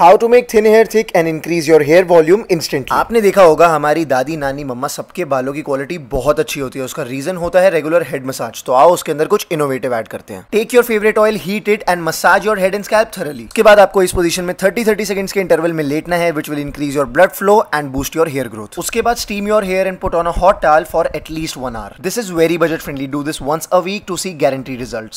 how to make thin hair thick and increase your hair volume instantly आपने देखा होगा हमारी दादी नानी मम्मा सबके बालों की क्वालिटी बहुत अच्छी होती है उसका रीजन होता है रेगुलर हेड मसाज तो आओ उसके अंदर कुछ इनोवेटिव ऐड करते हैं take your favourite oil heat it and massage your head and scalp thoroughly के बाद आपको इस पोजीशन में थर्टी थर्टी सेकेंड्स के इंटरवल में लेटना है which will increase your blood flow and boost your hair growth उसके बाद steam your hair and put on a hot towel for at least one hour this is very budget friendly do this once a week to see guarantee result